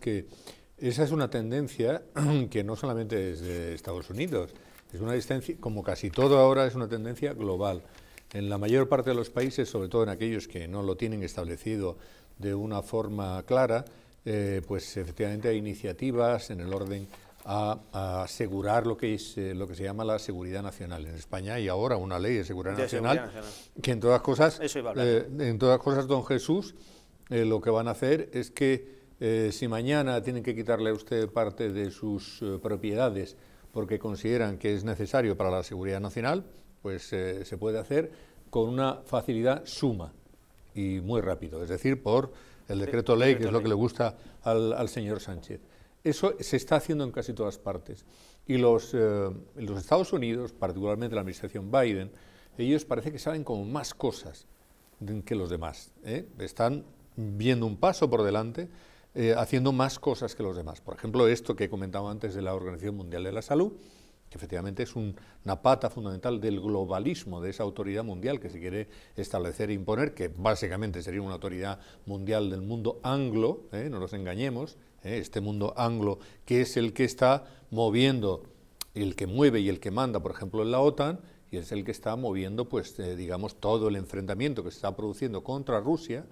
que esa es una tendencia que no solamente es de Estados Unidos, es una tendencia, como casi todo ahora, es una tendencia global. En la mayor parte de los países, sobre todo en aquellos que no lo tienen establecido de una forma clara, eh, pues efectivamente hay iniciativas en el orden a, asegurar lo que, es, eh, lo que se llama la seguridad nacional. En España hay ahora una ley de seguridad, nacional, que en todas cosas, eh, en todas cosas, don Jesús, lo que van a hacer es que eh, si mañana tienen que quitarle a usted parte de sus eh, propiedades porque consideran que es necesario para la seguridad nacional, pues eh, se puede hacer con una facilidad suma y muy rápido, es decir, por el decreto ley, que es lo que le gusta al, señor Sánchez. Eso se está haciendo en casi todas partes. Y los, los Estados Unidos, particularmente la administración Biden, ellos parece que saben como más cosas que los demás. Están viendo un paso por delante eh, haciendo más cosas que los demás. Por ejemplo, esto que he comentado antes de la Organización Mundial de la Salud, que efectivamente es una pata fundamental del globalismo de esa autoridad mundial que se quiere establecer e imponer, que básicamente sería una autoridad mundial del mundo anglo, ¿eh? no nos engañemos, ¿eh? este mundo anglo que es el que está moviendo, el que mueve y el que manda, por ejemplo, en la OTAN, y es el que está moviendo, pues, digamos, todo el enfrentamiento que se está produciendo contra Rusia,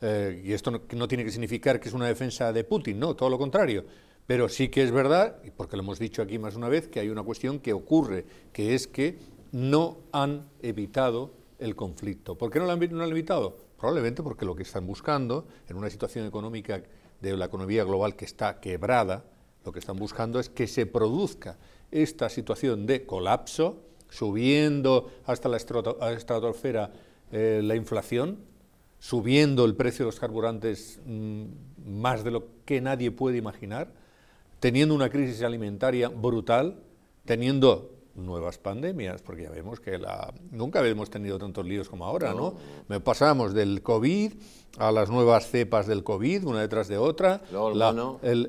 eh, y esto no, tiene que significar que es una defensa de Putin, no, todo lo contrario. Pero sí que es verdad, y porque lo hemos dicho aquí más una vez, que hay una cuestión que ocurre, que es que no han evitado el conflicto. ¿Por qué no lo han, no han evitado? Probablemente porque lo que están buscando, en una situación económica de la economía global que está quebrada, lo que están buscando es que se produzca esta situación de colapso, subiendo hasta la estratosfera eh, la inflación, subiendo el precio de los carburantes mm, más de lo que nadie puede imaginar, teniendo una crisis alimentaria brutal, teniendo nuevas pandemias, porque ya vemos que la, nunca habíamos tenido tantos líos como ahora, ¿no? Pasamos del COVID a las nuevas cepas del COVID, una detrás de otra,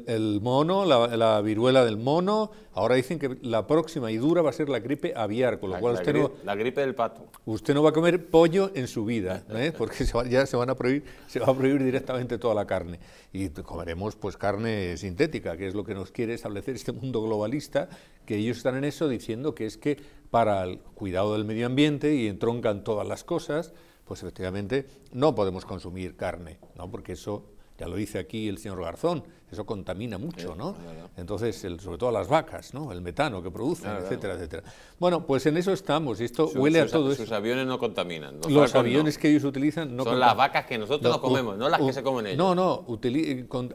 el, mono. la, viruela del mono, ahora dicen que la próxima y dura va a ser la gripe aviar, con lo la, cual usted no... La gripe del pato. Usted no va a comer pollo en su vida, ¿eh? porque ya se, van a prohibir, se va a prohibir directamente toda la carne, y comeremos pues carne sintética, que es lo que nos quiere establecer este mundo globalista, que ellos están en eso diciendo que que es que para el cuidado del medio ambiente y entroncan todas las cosas, pues efectivamente no podemos consumir carne, ¿no? porque eso ya lo dice aquí el señor Garzón, eso contamina mucho, ¿no? Entonces, el, sobre todo las vacas, ¿no? El metano que producen, etcétera, etcétera. Bueno, pues en eso estamos, esto huele a todos todo eso. Sus aviones no contaminan. Los, aviones que ellos utilizan no Son las vacas que nosotros no, comemos, no las que se comen ellos. No, no,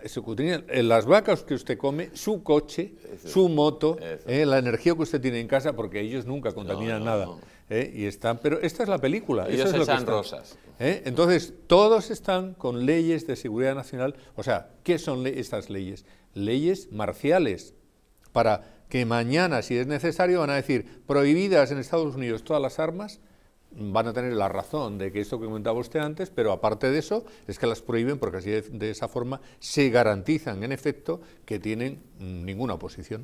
eh, las vacas que usted come, su coche, su moto, eh, la energía que usted tiene en casa, porque ellos nunca contaminan nada. ¿eh? y están, pero esta es la película. Ellos rosas. ¿eh? Entonces, todos están con leyes de seguridad nacional. O sea, ¿qué son estas leyes? Leyes marciales para que mañana, si es necesario, van a decir prohibidas en Estados Unidos todas las armas, van a tener la razón de que esto que comentaba usted antes, pero aparte de eso, es que las prohíben porque así de, de esa forma se garantizan, en efecto, que tienen mm, ninguna oposición.